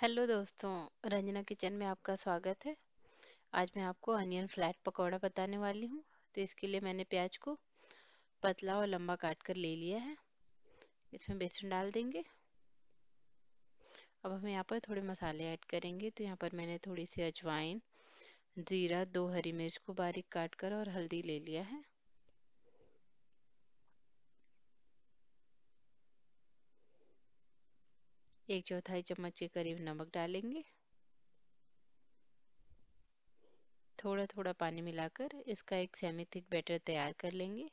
hello दोस्तों Ranjana kitchen में आपका स्वागत है आज मैं आपको अनियन फ्लैट पकौड़ा बताने वाली हूँ तो इसके लिए मैंने प्याज को पतला और लंबा काट कर ले लिया है इसमें बेसन डाल देंगे अब हम यहाँ पर थोड़े मसाले ऐड करेंगे तो यहाँ पर मैंने थोड़ी सी अजवाइन जीरा दो हरी मिर्च को बारीक काट कर और हल्दी ले लिया है एक चौथाई चम्मच के करीब नमक डालेंगे थोड़ा थोड़ा पानी मिलाकर इसका एक सेमी थिक बैटर तैयार कर लेंगे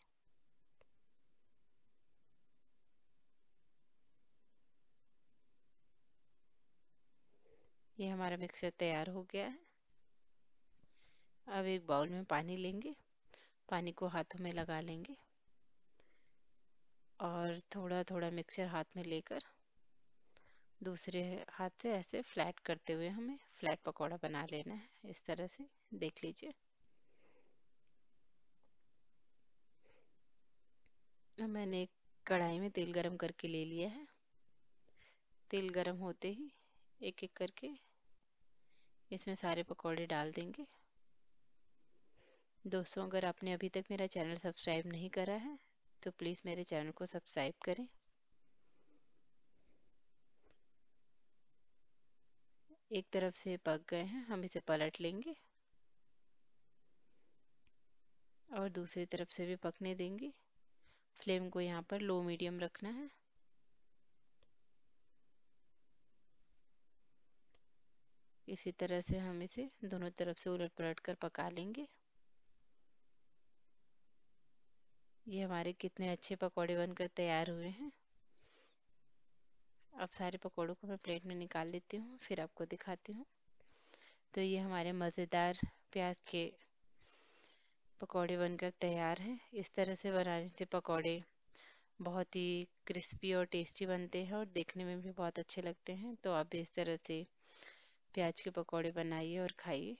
ये हमारा मिक्सर तैयार हो गया है अब एक बाउल में पानी लेंगे पानी को हाथों में लगा लेंगे और थोड़ा थोड़ा मिक्सर हाथ में लेकर दूसरे हाथ से ऐसे फ्लैट करते हुए हमें फ्लैट पकौड़ा बना लेना है इस तरह से देख लीजिए मैंने एक कढ़ाई में तेल गरम करके ले लिया है तेल गरम होते ही एक एक करके इसमें सारे पकौड़े डाल देंगे दोस्तों अगर आपने अभी तक मेरा चैनल सब्सक्राइब नहीं करा है तो प्लीज़ मेरे चैनल को सब्सक्राइब करें एक तरफ से पक गए हैं हम इसे पलट लेंगे और दूसरी तरफ से भी पकने देंगे फ्लेम को यहाँ पर लो मीडियम रखना है इसी तरह से हम इसे दोनों तरफ से उलट पलट कर पका लेंगे ये हमारे कितने अच्छे पकौड़े बनकर तैयार हुए हैं अब सारे पकौड़ों को मैं प्लेट में निकाल लेती हूँ फिर आपको दिखाती हूँ तो ये हमारे मज़ेदार प्याज के पकौड़े बनकर तैयार हैं इस तरह से बनाने से पकौड़े बहुत ही क्रिस्पी और टेस्टी बनते हैं और देखने में भी बहुत अच्छे लगते हैं तो आप इस तरह से प्याज के पकौड़े बनाइए और खाइए